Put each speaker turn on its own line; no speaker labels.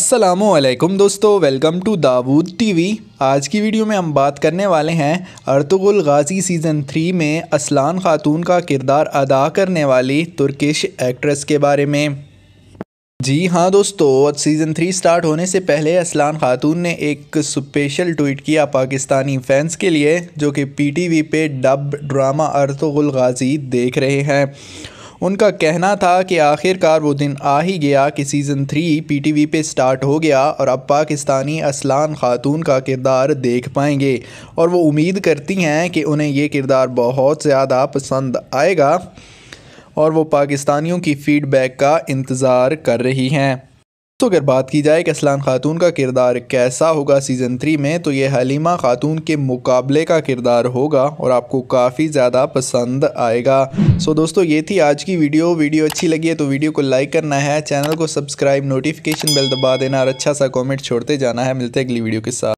असलकुम दोस्तों welcome to Dawood TV आज की वीडियो में हम बात करने वाले हैं अरतगुल गाजी सीज़न थ्री में असलान खातून का किरदार अदा करने वाली तुर्किश एक्ट्रेस के बारे में जी हाँ दोस्तों सीज़न थ्री स्टार्ट होने से पहले असलान खातून ने एक स्पेशल ट्वीट किया पाकिस्तानी फैंस के लिए जो कि वी पे डब ड्रामा अर्तुगुल गाजी देख रहे हैं उनका कहना था कि आखिरकार वो दिन आ ही गया कि season three P T V पर स्टार्ट हो गया और अब पाकिस्तानी असलान खातून का किरदार देख पाएंगे और वो उम्मीद करती हैं कि उन्हें ये किरदार बहुत ज़्यादा पसंद आएगा और वो पाकिस्तानियों की फ़ीडबैक का इंतज़ार कर रही हैं तो अगर बात की जाए कि असलान खातून का किरदार कैसा होगा सीज़न थ्री में तो ये हलीमा खातून के मुकाबले का किरदार होगा और आपको काफ़ी ज़्यादा पसंद आएगा सो दोस्तों ये थी आज की वीडियो वीडियो अच्छी लगी है तो वीडियो को लाइक करना है चैनल को सब्सक्राइब नोटिफिकेशन बेल दबा देना और अच्छा सा कॉमेंट छोड़ते जाना है मिलते अगली वीडियो के साथ